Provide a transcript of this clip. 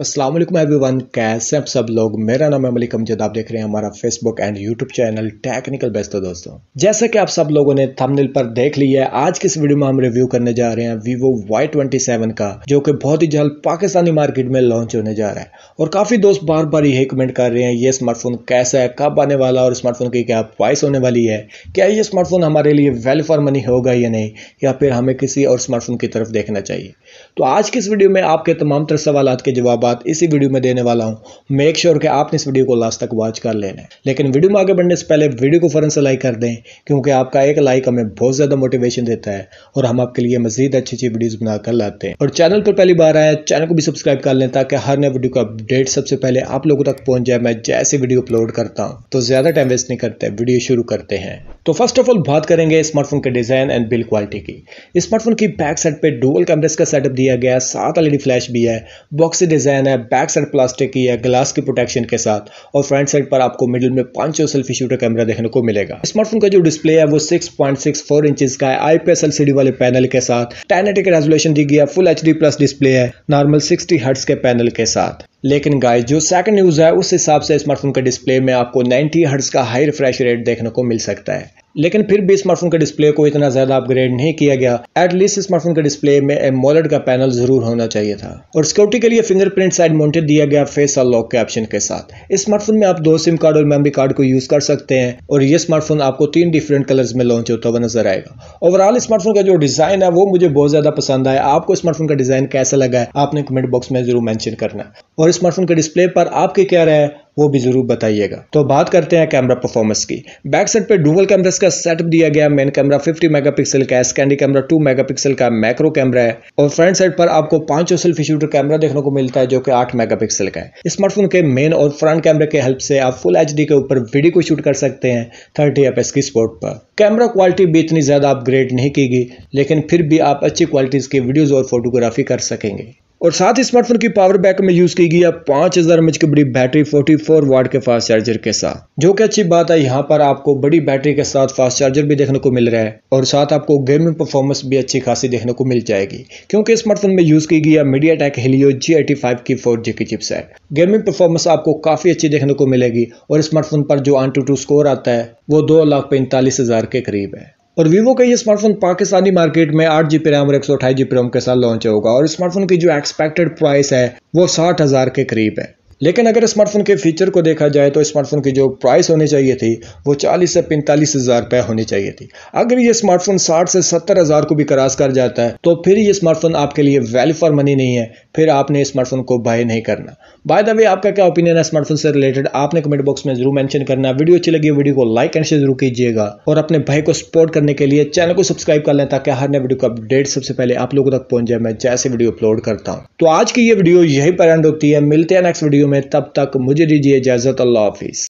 अस्सलाम वालेकुम एवरीवन कैसे आप सब लोग मेरा नाम है मलिक अमजद आप देख रहे हैं हमारा Facebook and YouTube channel technical best तो दोस्तों जैसे कि आप सब लोगों ने थंबनेल पर देख लिया है आज के इस वीडियो में हम रिव्यू करने जा रहे हैं वीवो Y27 का जो कि बहुत ही जल्द पाकिस्तानी मार्केट में लॉन्च होने जा रहा है और काफ़ी दोस्त बार बार यही कमेंट कर रहे हैं ये स्मार्टफोन कैसा है कब आने वाला और स्मार्टफोन की क्या प्राइस होने वाली है क्या ये स्मार्टफोन हमारे लिए वेल फॉर मनी होगा या नहीं या फिर हमें किसी और स्मार्टफोन की तरफ देखना चाहिए तो आज की इस वीडियो में आपके तमाम तरह सवाल के जवाब बात इसी वीडियो में देने वाला हूं मेक श्योर sure कि आपने इस वीडियो को लास्ट तक वॉच कर लेना है लेकिन वीडियो में आगे बढ़ने से पहले वीडियो को फ़ौरन से लाइक कर दें क्योंकि आपका एक लाइक हमें बहुत ज़्यादा मोटिवेशन देता है और हम आपके लिए मजीद अच्छी अच्छी वीडियोज़ बनाकर लाते हैं और चैनल पर पहली बार आए चैनल को भी सब्सक्राइब कर लें ताकि हर नए वीडियो का अपडेट सबसे पहले आप लोगों तक पहुंच जाए मैं जैसे वीडियो अपलोड करता हूँ तो ज़्यादा टाइम वेस्ट नहीं करते वीडियो शुरू करते हैं तो फर्स्ट ऑफ ऑल बात करेंगे स्मार्टफोन के डिज़ाइन एंड बिल्ड क्वालिटी की स्मार्टफोन की बैक साइड पर डुअल कैमरे का सेटअप दिया गया सात एलईडी फ्लैश भी है बॉक्सी डिज़ाइन डिज़ाइन है बैक साइड प्लास्टिक की है ग्लास की प्रोटेक्शन के साथ और फ्रंट साइड पर आपको मिडिल में पांच सौ सेल्फी शूटर कैमरा देखने को मिलेगा स्मार्टफोन का जो डिस्प्ले है वो 6.64 इंचेस का है आईपीएस एलसीडी वाले पैनल के साथ टेन एटी के रेजोलेशन दी गई है फुल एचडी प्लस डिस्प्ले है नॉर्मल सिक्सटी हर्ट्स के पैनल के साथ लेकिन गाइस जो सेकंड न्यूज़ है उस हिसाब से स्मार्टफोन के डिस्प्ले में आपको 90 हर्ट्ज का हाई रिफ्रेश रेट देखने को मिल सकता है लेकिन फिर भी स्मार्टफोन के डिस्प्ले को इतना ज़्यादा अपग्रेड नहीं किया गया एटलीस्ट स्मार्टफोन के डिस्प्ले में एमोलेड का पैनल जरूर होना चाहिए था और सिक्योरिटी के लिए फिंगरप्रिंट साइड माउंटेड दिया गया फेस अनलॉक के ऑप्शन के साथ इस स्मार्टफोन में आप दो सिम कार्ड और मेमोरी कार्ड को यूज़ कर सकते हैं और ये स्मार्टफोन आपको तीन डिफरेंट कलर में लॉन्च होता हुआ नजर आएगा ओवरऑल स्मार्टफोन का जो डिज़ाइन है वो मुझे बहुत ज़्यादा पसंद आया आपको स्मार्टफोन का डिज़ाइन कैसा लगा है आपने कमेंट बॉक्स में जरूर मैंशन करना और स्मार्टफोन के डिस्प्ले पर आपके क्या रहे है वो भी ज़रूर बताइएगा तो बात करते हैं कैमरा परफॉर्मेंस की बैक साइड पे डुबल कैमरा का सेटअप दिया गया मेन कैमरा 50 मेगापिक्सल का स्कैंडी कैमरा 2 मेगापिक्सल का मैक्रो कैमरा है और फ्रंट साइड पर आपको पांचों सेल्फी शूटर कैमरा देखने को मिलता है जो कि 8 मेगापिक्सल का है स्मार्टफोन के मेन और फ्रंट कैमरे के हेल्प से आप फुल एच के ऊपर वीडियो को शूट कर सकते हैं थर्टी एफ की स्पोर्ट पर कैमरा क्वालिटी भी इतनी ज़्यादा अपग्रेड नहीं की गई लेकिन फिर भी आप अच्छी क्वालिटी के वीडियोज़ और फोटोग्राफी कर सकेंगे और साथ ही स्मार्टफोन की पावर बैक में यूज़ की गई है पाँच हज़ार एम की बड़ी बैटरी 44 वाट के फास्ट चार्जर के साथ जो कि अच्छी बात है यहाँ पर आपको बड़ी बैटरी के साथ फास्ट चार्जर भी देखने को मिल रहा है और साथ आपको गेमिंग परफॉर्मेंस भी अच्छी खासी देखने को मिल जाएगी क्योंकि स्मार्टफोन में यूज़ की गई है MediaTek Helio G eighty five की फोर जी की चिपसेट गेमिंग परफॉर्मेंस आपको काफ़ी अच्छी देखने को मिलेगी और स्मार्टफोन पर जो आन टू टू स्कोर आता है वो दो लाख पैंतालीस हज़ार के करीब है और वीवो का ये स्मार्टफोन पाकिस्तानी मार्केट में आठ जी रैम और एक सौ अठाईस जी रैम के साथ लॉन्च होगा और स्मार्टफोन की जो एक्सपेक्टेड प्राइस है वो साठ हज़ार के करीब है लेकिन अगर स्मार्टफोन के फीचर को देखा जाए तो स्मार्टफोन की जो प्राइस होनी चाहिए थी वो 40 से पैंतालीस हज़ार रुपये होनी चाहिए थी अगर ये स्मार्टफोन 60 से सत्तर हज़ार को भी क्रॉस कर जाता है तो फिर ये स्मार्टफोन आपके लिए वैल्यू फॉर मनी नहीं है फिर आपने स्मार्टफोन को बाय नहीं करना बाय द वे आपका क्या ओपिनियन है स्मार्टफोन से रिलेटेड आपने कमेंट बॉक्स में जरूर मेंशन करना वीडियो अच्छी लगी वीडियो को लाइक एंड शेयर जरूर कीजिएगा और अपने भाई को सपोर्ट करने के लिए चैनल को सब्सक्राइब कर लें ताकि हर नए वीडियो का अपडेट सबसे पहले आप लोगों तक पहुंच जाए मैं जैसे वीडियो अपलोड करता हूँ तो आज की ये वीडियो यही पर एंड होती है मिलते हैं नेक्स्ट वीडियो में तब तक मुझे दीजिए इजाजत अल्लाह हाफिज़